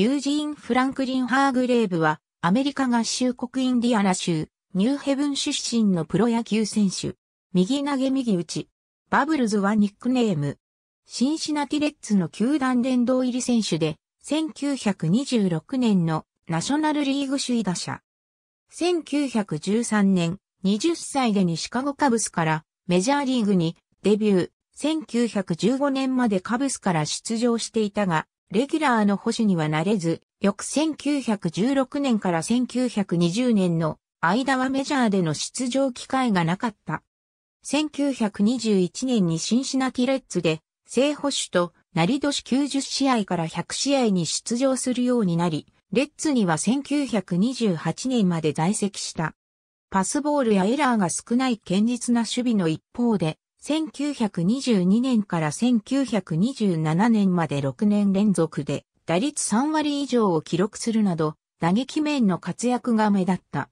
ユージーン・フランクリン・ハーグレーブは、アメリカ合衆国インディアナ州、ニューヘブン出身のプロ野球選手。右投げ右打ち。バブルズはニックネーム。シンシナティレッツの球団殿堂入り選手で、1926年のナショナルリーグ首位打者。1913年、20歳で西シカゴカブスからメジャーリーグにデビュー。1915年までカブスから出場していたが、レギュラーの保守にはなれず、翌1916年から1920年の間はメジャーでの出場機会がなかった。1921年にシンシナティレッツで、正保守となり年90試合から100試合に出場するようになり、レッツには1928年まで在籍した。パスボールやエラーが少ない堅実な守備の一方で、1922年から1927年まで6年連続で打率3割以上を記録するなど、打撃面の活躍が目立った。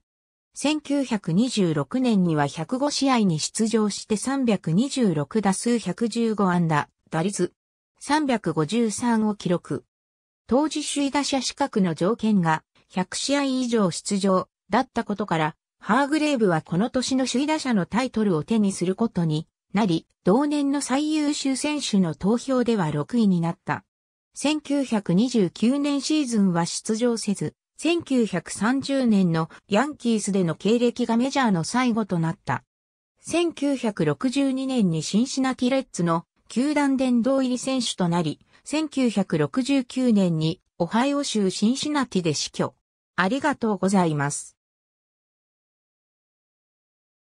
1926年には105試合に出場して326打数115安打、打率353を記録。当時首位打者資格の条件が100試合以上出場だったことから、ハーグレーブはこの年の首位打者のタイトルを手にすることになり、同年の最優秀選手の投票では6位になった。1929年シーズンは出場せず、1930年のヤンキースでの経歴がメジャーの最後となった。1962年にシンシナティレッツの球団殿堂入り選手となり、1969年にオハイオ州シンシナティで死去。ありがとうございます。